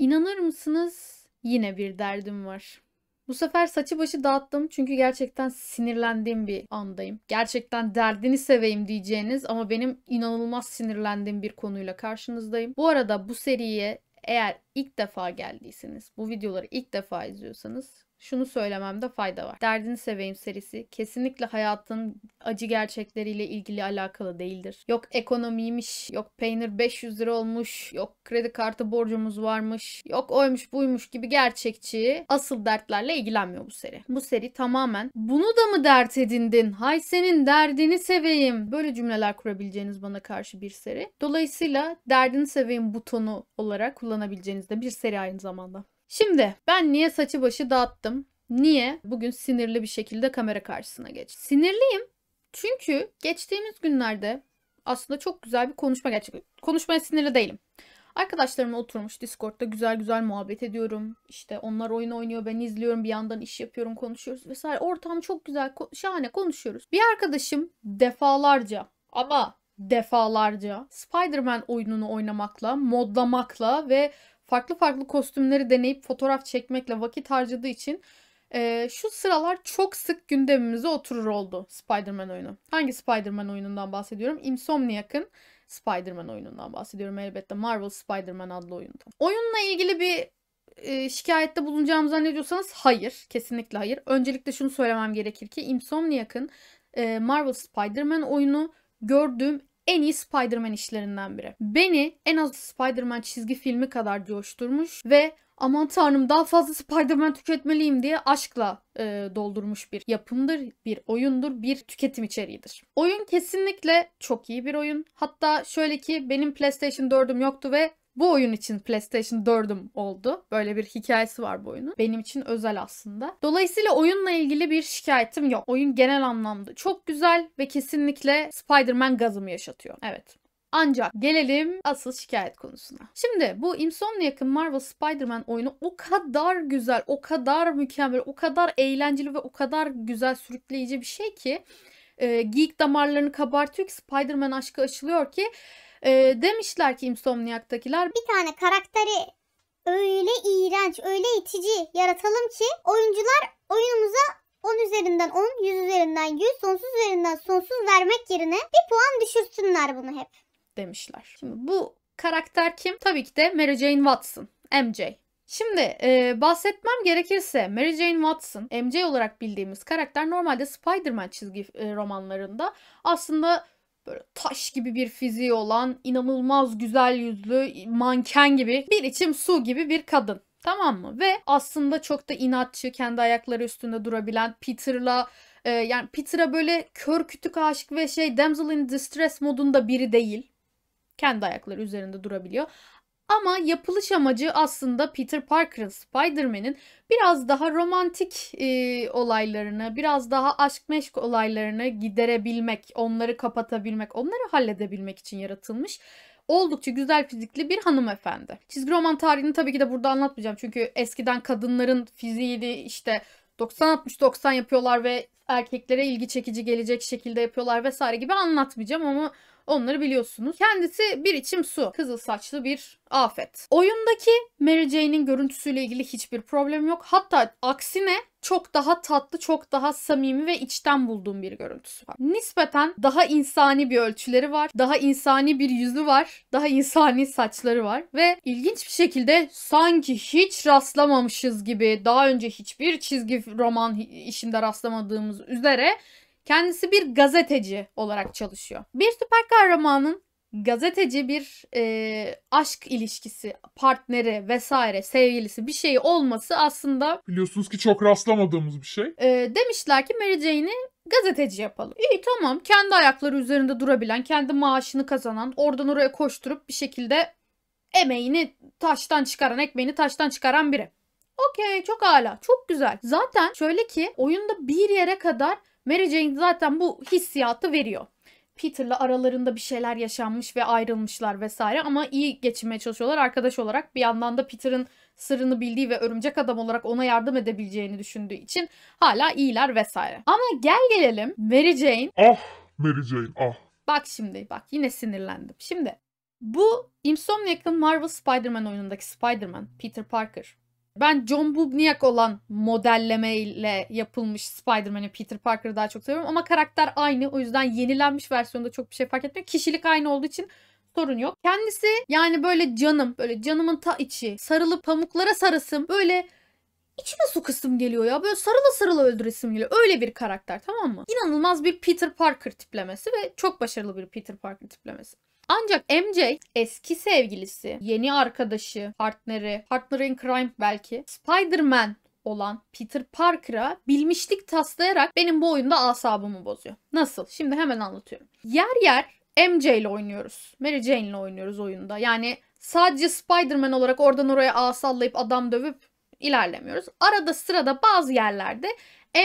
İnanır mısınız? Yine bir derdim var. Bu sefer saçı başı dağıttım çünkü gerçekten sinirlendiğim bir andayım. Gerçekten derdini seveyim diyeceğiniz ama benim inanılmaz sinirlendiğim bir konuyla karşınızdayım. Bu arada bu seriye eğer ilk defa geldiyseniz, bu videoları ilk defa izliyorsanız şunu söylememde fayda var. Derdini Seveyim serisi kesinlikle hayatın acı gerçekleriyle ilgili alakalı değildir. Yok ekonomiymiş, yok peynir 500 lira olmuş, yok kredi kartı borcumuz varmış, yok oymuş buymuş gibi gerçekçi asıl dertlerle ilgilenmiyor bu seri. Bu seri tamamen bunu da mı dert edindin? Hay senin derdini seveyim. Böyle cümleler kurabileceğiniz bana karşı bir seri. Dolayısıyla derdini seveyim butonu olarak kullanabileceğiniz de bir seri aynı zamanda. Şimdi ben niye saçı başı dağıttım? Niye bugün sinirli bir şekilde kamera karşısına geç? Sinirliyim çünkü geçtiğimiz günlerde aslında çok güzel bir konuşma gerçekleşti. Konuşmaya sinirli değilim. Arkadaşlarımla oturmuş Discord'da güzel güzel muhabbet ediyorum. İşte onlar oyun oynuyor, ben izliyorum, bir yandan iş yapıyorum, konuşuyoruz vesaire. Ortam çok güzel, şahane konuşuyoruz. Bir arkadaşım defalarca ama defalarca Spider-Man oyununu oynamakla, modlamakla ve farklı farklı kostümleri deneyip fotoğraf çekmekle vakit harcadığı için e, şu sıralar çok sık gündemimize oturur oldu Spider-Man oyunu. Hangi Spider-Man oyunundan bahsediyorum? Insomniac'ın Spider-Man oyunundan bahsediyorum elbette. Marvel Spider-Man adlı oyunda. Oyunla ilgili bir e, şikayette bulunacağımı zannediyorsanız hayır. Kesinlikle hayır. Öncelikle şunu söylemem gerekir ki Insomniac'ın e, Marvel Spider-Man oyunu gördüğüm en iyi Spider-Man işlerinden biri. Beni en az Spider-Man çizgi filmi kadar coşturmuş ve aman tanrım daha fazla Spider-Man tüketmeliyim diye aşkla e, doldurmuş bir yapımdır, bir oyundur, bir tüketim içeriğidir. Oyun kesinlikle çok iyi bir oyun. Hatta şöyle ki benim PlayStation 4'üm yoktu ve bu oyun için PlayStation 4'üm oldu. Böyle bir hikayesi var bu oyunun. Benim için özel aslında. Dolayısıyla oyunla ilgili bir şikayetim yok. Oyun genel anlamda çok güzel ve kesinlikle Spider-Man gazımı yaşatıyor. Evet. Ancak gelelim asıl şikayet konusuna. Şimdi bu Insomniac'ın Marvel Spider-Man oyunu o kadar güzel, o kadar mükemmel, o kadar eğlenceli ve o kadar güzel sürükleyici bir şey ki e, geek damarlarını kabartıyor ki Spider-Man aşkı açılıyor ki e, demişler ki Insomniac'takiler. Bir tane karakteri öyle iğrenç, öyle itici yaratalım ki oyuncular oyunumuza 10 üzerinden 10, 100 üzerinden 100, sonsuz üzerinden sonsuz vermek yerine bir puan düşürsünler bunu hep. Demişler. Şimdi bu karakter kim? Tabii ki de Mary Jane Watson, MJ. Şimdi e, bahsetmem gerekirse Mary Jane Watson, MJ olarak bildiğimiz karakter normalde Spider-Man çizgi e, romanlarında aslında böyle taş gibi bir fiziği olan, inanılmaz güzel yüzlü, manken gibi, bir içim su gibi bir kadın. Tamam mı? Ve aslında çok da inatçı, kendi ayakları üstünde durabilen Peter'la e, yani Peter'a böyle kör kütük aşık ve şey damsel in distress modunda biri değil. Kendi ayakları üzerinde durabiliyor. Ama yapılış amacı aslında Peter Parker'ın Spider-Man'in biraz daha romantik e, olaylarını, biraz daha aşk meşk olaylarını giderebilmek, onları kapatabilmek, onları halledebilmek için yaratılmış oldukça güzel fizikli bir hanımefendi. Çizgi roman tarihini tabii ki de burada anlatmayacağım. Çünkü eskiden kadınların fiziğini işte 90-60-90 yapıyorlar ve erkeklere ilgi çekici gelecek şekilde yapıyorlar vesaire gibi anlatmayacağım ama Onları biliyorsunuz. Kendisi bir içim su. Kızıl saçlı bir afet. Oyundaki Mary Jane'in görüntüsüyle ilgili hiçbir problem yok. Hatta aksine çok daha tatlı, çok daha samimi ve içten bulduğum bir görüntüsü var. Nispeten daha insani bir ölçüleri var, daha insani bir yüzü var, daha insani saçları var ve ilginç bir şekilde sanki hiç rastlamamışız gibi daha önce hiçbir çizgi roman işinde rastlamadığımız üzere kendisi bir gazeteci olarak çalışıyor. Bir süper kahramanın gazeteci bir e, aşk ilişkisi, partneri vesaire, sevgilisi bir şey olması aslında... Biliyorsunuz ki çok rastlamadığımız bir şey. E, demişler ki Mary Jane'i gazeteci yapalım. İyi tamam kendi ayakları üzerinde durabilen, kendi maaşını kazanan, oradan oraya koşturup bir şekilde emeğini taştan çıkaran, ekmeğini taştan çıkaran biri. Okey çok hala çok güzel. Zaten şöyle ki oyunda bir yere kadar Mary Jane zaten bu hissiyatı veriyor. Peter'la aralarında bir şeyler yaşanmış ve ayrılmışlar vesaire ama iyi geçinmeye çalışıyorlar arkadaş olarak. Bir yandan da Peter'ın sırrını bildiği ve örümcek adam olarak ona yardım edebileceğini düşündüğü için hala iyiler vesaire. Ama gel gelelim Mary Jane. Ah Mary Jane ah. Bak şimdi bak yine sinirlendim. Şimdi bu Insomniac'ın Marvel Spider-Man oyunundaki Spider-Man Peter Parker ben John Bubniak olan modellemeyle yapılmış Spider-Man'i Peter Parker'ı daha çok seviyorum. Ama karakter aynı. O yüzden yenilenmiş versiyonda çok bir şey fark etmiyor. Kişilik aynı olduğu için sorun yok. Kendisi yani böyle canım, böyle canımın ta içi, sarılıp pamuklara sarasım, böyle İçime su kısım geliyor ya. Böyle sarıla sarıla öldüresim geliyor. Öyle bir karakter tamam mı? İnanılmaz bir Peter Parker tiplemesi ve çok başarılı bir Peter Parker tiplemesi. Ancak MJ eski sevgilisi, yeni arkadaşı, partneri, partner in crime belki, Spider-Man olan Peter Parker'a bilmişlik taslayarak benim bu oyunda asabımı bozuyor. Nasıl? Şimdi hemen anlatıyorum. Yer yer MJ ile oynuyoruz. Mary Jane ile oynuyoruz oyunda. Yani sadece Spider-Man olarak oradan oraya ağ sallayıp adam dövüp ilerlemiyoruz. Arada sırada bazı yerlerde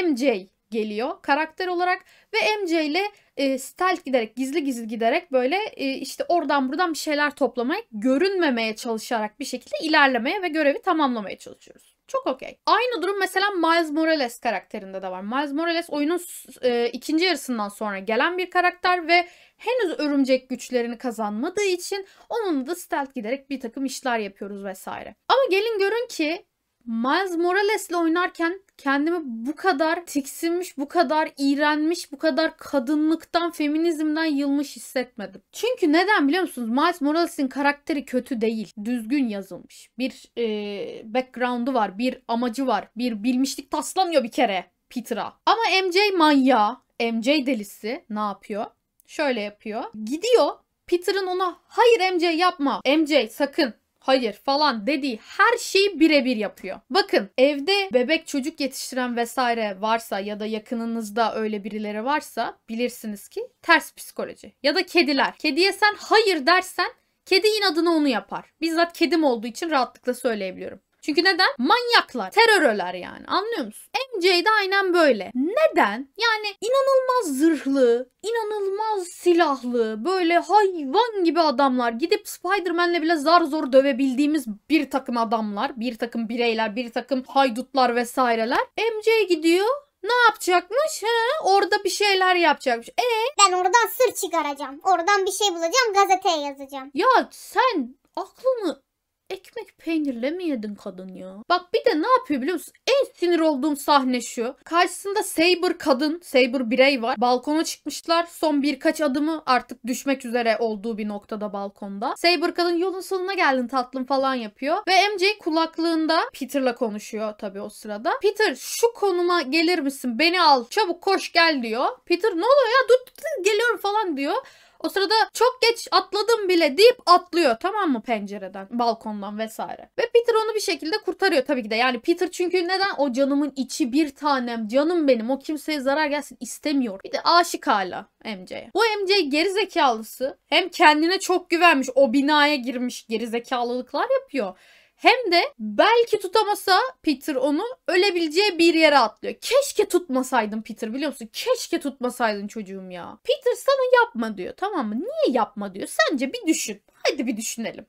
MJ geliyor karakter olarak ve MJ ile e, stealth giderek gizli gizli giderek böyle e, işte oradan buradan bir şeyler toplamaya görünmemeye çalışarak bir şekilde ilerlemeye ve görevi tamamlamaya çalışıyoruz. Çok okey. Aynı durum mesela Miles Morales karakterinde de var. Miles Morales oyunun e, ikinci yarısından sonra gelen bir karakter ve henüz örümcek güçlerini kazanmadığı için onunla da stealth giderek bir takım işler yapıyoruz vesaire. Ama gelin görün ki Miles Morales'le oynarken kendimi bu kadar tiksinmiş, bu kadar iğrenmiş, bu kadar kadınlıktan, feminizmden yılmış hissetmedim. Çünkü neden biliyor musunuz? Miles Morales'in karakteri kötü değil. Düzgün yazılmış. Bir e, background'u var, bir amacı var, bir bilmişlik taslamıyor bir kere Peter'a. Ama MJ manyağı, MJ delisi ne yapıyor? Şöyle yapıyor. Gidiyor Peter'ın ona hayır MJ yapma. MJ sakın hayır falan dediği her şeyi birebir yapıyor. Bakın evde bebek çocuk yetiştiren vesaire varsa ya da yakınınızda öyle birileri varsa bilirsiniz ki ters psikoloji. Ya da kediler. Kediye sen hayır dersen Kedi inadına onu yapar. Bizzat kedim olduğu için rahatlıkla söyleyebiliyorum. Çünkü neden? Manyaklar, teröröler yani anlıyor musun? MJ de aynen böyle. Neden? Yani inanılmaz zırhlı, inanılmaz silahlı, böyle hayvan gibi adamlar. Gidip Spider-Man'le bile zar zor dövebildiğimiz bir takım adamlar, bir takım bireyler, bir takım haydutlar vesaireler. MJ gidiyor ne yapacakmış? He? Orada bir şeyler yapacakmış. E ben oradan sır çıkaracağım. Oradan bir şey bulacağım, gazeteye yazacağım. Ya sen aklını Ekmek peynirle mi yedin kadın ya? Bak bir de ne yapıyor biliyor musun? En sinir olduğum sahne şu. Karşısında Saber kadın, Saber birey var. Balkona çıkmışlar. Son birkaç adımı artık düşmek üzere olduğu bir noktada balkonda. Saber kadın yolun sonuna geldin tatlım falan yapıyor. Ve MJ kulaklığında Peter'la konuşuyor tabii o sırada. Peter şu konuma gelir misin? Beni al. Çabuk koş gel diyor. Peter ne oluyor ya? Dur, dur, dur geliyorum falan diyor. O sırada çok geç atladım bile deyip atlıyor tamam mı pencereden, balkondan vesaire. Ve Peter onu bir şekilde kurtarıyor tabii ki de. Yani Peter çünkü neden o canımın içi bir tanem, canım benim o kimseye zarar gelsin istemiyor. Bir de aşık hala MC'ye. Bu MC gerizekalısı hem kendine çok güvenmiş o binaya girmiş gerizekalılıklar yapıyor. Hem de belki tutamasa Peter onu ölebileceği bir yere atlıyor. Keşke tutmasaydın Peter biliyor musun? Keşke tutmasaydın çocuğum ya. Peter sana yapma diyor tamam mı? Niye yapma diyor? Sence bir düşün. Hadi bir düşünelim.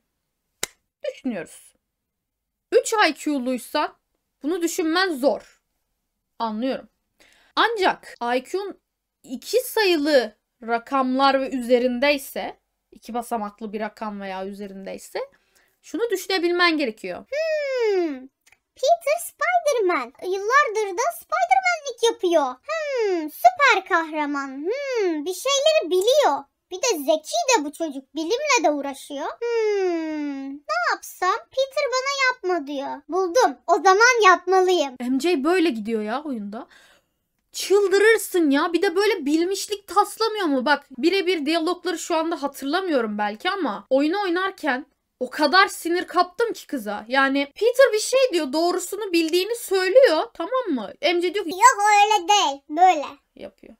Düşünüyoruz. 3 IQ'luysan bunu düşünmen zor. Anlıyorum. Ancak IQ'un iki sayılı rakamlar ve üzerindeyse, iki basamaklı bir rakam veya üzerindeyse şunu düşünebilmen gerekiyor. Hmm. Peter Spiderman. Yıllardır da Spidermanlik yapıyor. Hmm, süper kahraman. Hmm, bir şeyleri biliyor. Bir de zeki de bu çocuk. Bilimle de uğraşıyor. Hmm, ne yapsam? Peter bana yapma diyor. Buldum. O zaman yapmalıyım. MJ böyle gidiyor ya oyunda. Çıldırırsın ya. Bir de böyle bilmişlik taslamıyor mu? Bak birebir diyalogları şu anda hatırlamıyorum belki ama oyunu oynarken o kadar sinir kaptım ki kıza. Yani Peter bir şey diyor doğrusunu bildiğini söylüyor tamam mı? MC diyor ki yok öyle değil böyle yapıyor.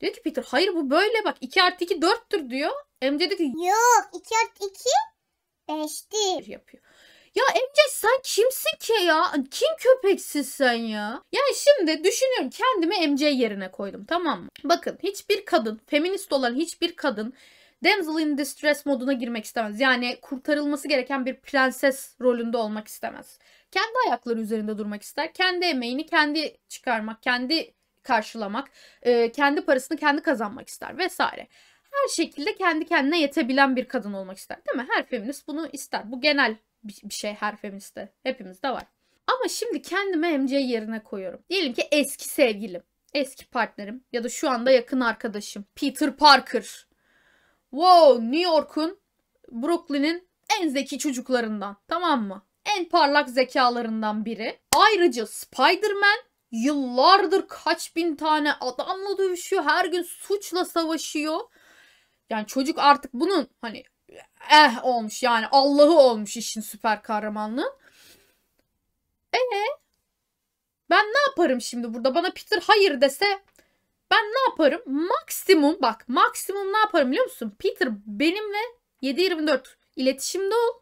Diyor ki Peter hayır bu böyle bak 2 artı 2 4'tür diyor. MC diyor ki yok 2 artı 2 5'tir yapıyor. Ya Emce sen kimsin ki ya? Kim köpeksin sen ya? Yani şimdi düşünüyorum kendimi Emce yerine koydum tamam mı? Bakın hiçbir kadın, feminist olan hiçbir kadın Damsel in Distress moduna girmek istemez. Yani kurtarılması gereken bir prenses rolünde olmak istemez. Kendi ayakları üzerinde durmak ister. Kendi emeğini kendi çıkarmak, kendi karşılamak, e, kendi parasını kendi kazanmak ister vesaire her şekilde kendi kendine yetebilen bir kadın olmak ister değil mi? Her feminist bunu ister. Bu genel bir şey her feministe. Hepimizde var. Ama şimdi kendime MC yerine koyuyorum. Diyelim ki eski sevgilim, eski partnerim ya da şu anda yakın arkadaşım Peter Parker. Wow New York'un Brooklyn'in en zeki çocuklarından tamam mı? En parlak zekalarından biri. Ayrıca Spider-Man yıllardır kaç bin tane adamla dövüşüyor. Her gün suçla savaşıyor. Yani çocuk artık bunun hani eh olmuş yani Allah'ı olmuş işin süper kahramanlığı. Ee ben ne yaparım şimdi burada? Bana Peter hayır dese ben ne yaparım? Maksimum bak maksimum ne yaparım biliyor musun? Peter benimle 7-24 iletişimde ol.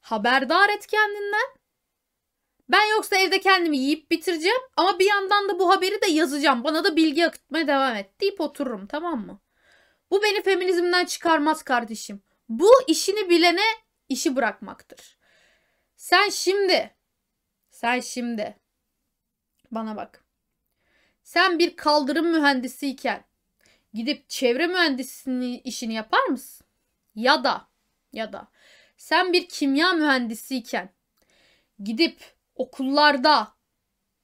Haberdar et kendinden. Ben yoksa evde kendimi yiyip bitireceğim ama bir yandan da bu haberi de yazacağım. Bana da bilgi akıtmaya devam et deyip otururum tamam mı? Bu beni feminizmden çıkarmaz kardeşim. Bu işini bilene işi bırakmaktır. Sen şimdi sen şimdi bana bak. Sen bir kaldırım mühendisiyken gidip çevre mühendisliğini işini yapar mısın? Ya da ya da sen bir kimya mühendisiyken gidip okullarda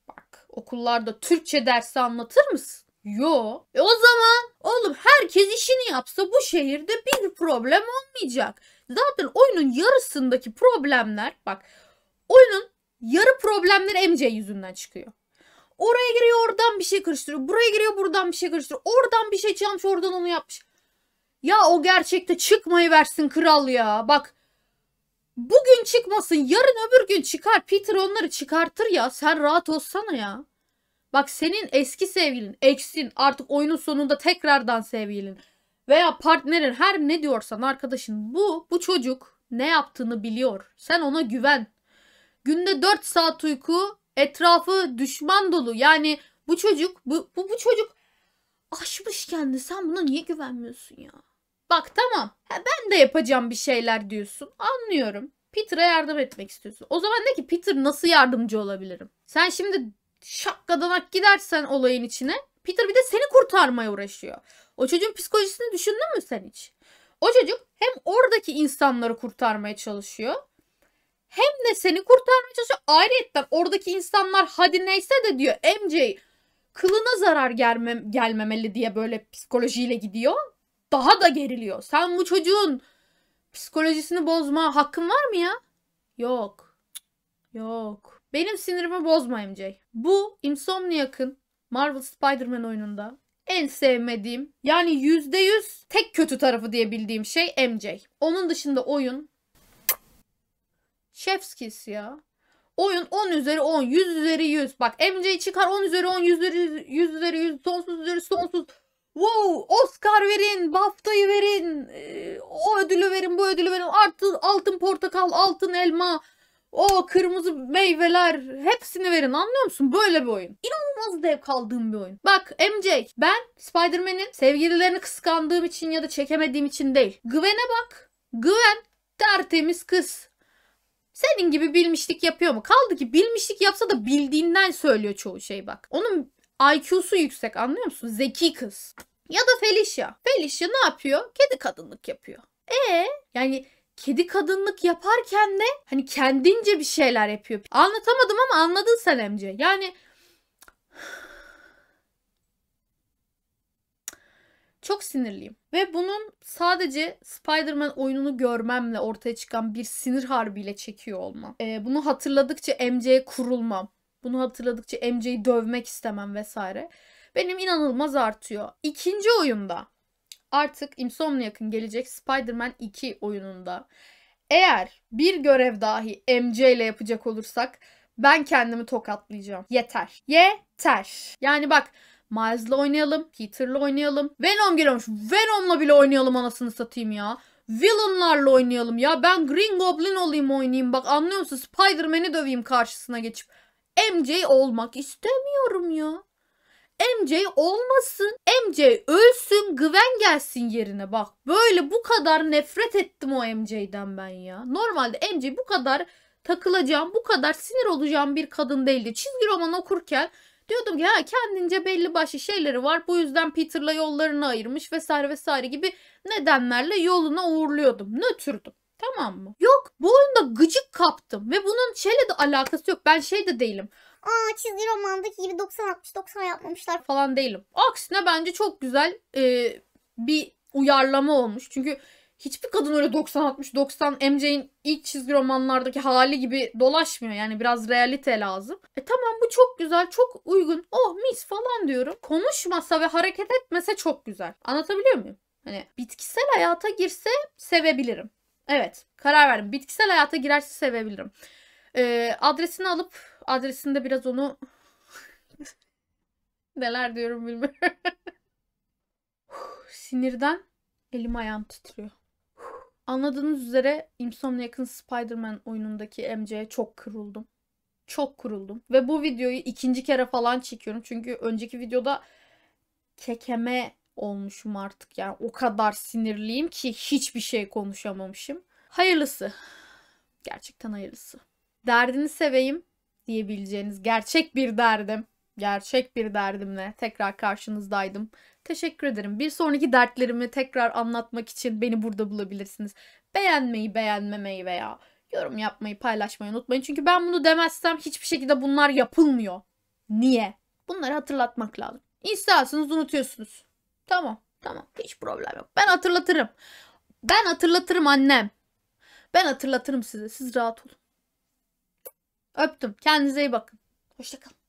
bak okullarda Türkçe dersi anlatır mısın? Yo. E o zaman oğlum herkes işini yapsa bu şehirde bir problem olmayacak. Zaten oyunun yarısındaki problemler bak oyunun yarı problemleri MC yüzünden çıkıyor. Oraya giriyor oradan bir şey karıştırıyor. Buraya giriyor buradan bir şey karıştırıyor. Oradan bir şey çalmış oradan onu yapmış. Ya o gerçekte çıkmayı versin kral ya. Bak bugün çıkmasın yarın öbür gün çıkar. Peter onları çıkartır ya. Sen rahat olsana ya. Bak senin eski sevgilin, eksin artık oyunun sonunda tekrardan sevgilin veya partnerin her ne diyorsan arkadaşın bu bu çocuk ne yaptığını biliyor. Sen ona güven. Günde 4 saat uyku Etrafı düşman dolu. Yani bu çocuk bu, bu, bu çocuk aşmış kendi. Sen buna niye güvenmiyorsun ya? Bak tamam ben de yapacağım bir şeyler diyorsun. Anlıyorum. Peter'a yardım etmek istiyorsun. O zaman de ki Peter nasıl yardımcı olabilirim? Sen şimdi şakkadanak gidersen olayın içine Peter bir de seni kurtarmaya uğraşıyor. O çocuğun psikolojisini düşündün mü sen hiç? O çocuk hem oradaki insanları kurtarmaya çalışıyor hem de seni kurtarmaya çalışıyor. Ayrıca oradaki insanlar hadi neyse de diyor MJ kılına zarar gelme, gelmemeli diye böyle psikolojiyle gidiyor. Daha da geriliyor. Sen bu çocuğun psikolojisini bozma hakkın var mı ya? Yok. Yok. Benim sinirimi bozma MJ. Bu Insomniac'ın Marvel Spider-Man oyununda en sevmediğim yani %100 tek kötü tarafı diyebildiğim şey MJ. Onun dışında oyun Chef's kiss ya. Oyun 10 üzeri 10, 100 üzeri 100. Bak MC çıkar 10 üzeri 10, 100 üzeri 100, 100 üzeri 100, sonsuz üzeri sonsuz. Wow! Oscar verin, BAFTA'yı verin, e, o ödülü verin, bu ödülü verin. Artı altın portakal, altın elma, o kırmızı meyveler hepsini verin anlıyor musun? Böyle bir oyun. İnanılmaz dev kaldığım bir oyun. Bak MJ ben Spider-Man'in sevgililerini kıskandığım için ya da çekemediğim için değil. Gwen'e bak. Gwen tertemiz kız. Senin gibi bilmişlik yapıyor mu? Kaldı ki bilmişlik yapsa da bildiğinden söylüyor çoğu şey bak. Onun IQ'su yüksek anlıyor musun? Zeki kız. Ya da Felicia. Felicia ne yapıyor? Kedi kadınlık yapıyor. E yani kedi kadınlık yaparken de hani kendince bir şeyler yapıyor. Anlatamadım ama anladın sen Emce. Yani Çok sinirliyim. Ve bunun sadece Spider-Man oyununu görmemle ortaya çıkan bir sinir harbiyle çekiyor olma. Ee, bunu hatırladıkça MC'ye kurulmam. Bunu hatırladıkça MC'yi dövmek istemem vesaire. Benim inanılmaz artıyor. İkinci oyunda artık yakın gelecek Spider-Man 2 oyununda eğer bir görev dahi MC ile yapacak olursak ben kendimi tokatlayacağım. Yeter. Yeter. Yani bak Miles'la oynayalım. Peter'la oynayalım. Venom geliyormuş. Venom'la bile oynayalım anasını satayım ya. Villainlarla oynayalım ya. Ben Green Goblin olayım oynayayım. Bak anlıyor musun? Spider-Man'i döveyim karşısına geçip. MJ olmak istemiyorum ya. MJ olmasın. MJ ölsün, Gwen gelsin yerine bak. Böyle bu kadar nefret ettim o MJ'den ben ya. Normalde MJ bu kadar takılacağım, bu kadar sinir olacağım bir kadın değildi. Çizgi roman okurken Diyordum ki ha kendince belli başlı şeyleri var. Bu yüzden Peter'la yollarını ayırmış vesaire vesaire gibi nedenlerle yoluna uğurluyordum. Nötrdüm. Tamam mı? Yok bu oyunda gıcık kaptım ve bunun şeyle de alakası yok. Ben şey de değilim. Aa çizgi romandaki gibi 90-60-90 yapmamışlar falan değilim. Aksine bence çok güzel e, bir uyarlama olmuş. Çünkü hiçbir kadın öyle 90-60-90 MJ'in ilk çizgi romanlardaki hali gibi dolaşmıyor. Yani biraz realite lazım. E tamam bu çok güzel, çok uygun. Oh mis falan diyorum. Konuşmasa ve hareket etmese çok güzel. Anlatabiliyor muyum? Hani bitkisel hayata girse sevebilirim. Evet karar verdim. Bitkisel hayata girerse sevebilirim. E, adresini alıp adresinde biraz onu neler diyorum bilmiyorum. Sinirden elim ayağım titriyor. Anladığınız üzere Insomniac'ın Spider-Man oyunundaki MC'ye çok kırıldım. Çok kırıldım. Ve bu videoyu ikinci kere falan çekiyorum. Çünkü önceki videoda kekeme olmuşum artık. Yani o kadar sinirliyim ki hiçbir şey konuşamamışım. Hayırlısı. Gerçekten hayırlısı. Derdini seveyim diyebileceğiniz gerçek bir derdim gerçek bir derdimle tekrar karşınızdaydım. Teşekkür ederim. Bir sonraki dertlerimi tekrar anlatmak için beni burada bulabilirsiniz. Beğenmeyi, beğenmemeyi veya yorum yapmayı, paylaşmayı unutmayın. Çünkü ben bunu demezsem hiçbir şekilde bunlar yapılmıyor. Niye? Bunları hatırlatmak lazım. İsterseniz unutuyorsunuz. Tamam, tamam. Hiç problem yok. Ben hatırlatırım. Ben hatırlatırım annem. Ben hatırlatırım size. Siz rahat olun. Öptüm. Kendinize iyi bakın. Hoşçakalın.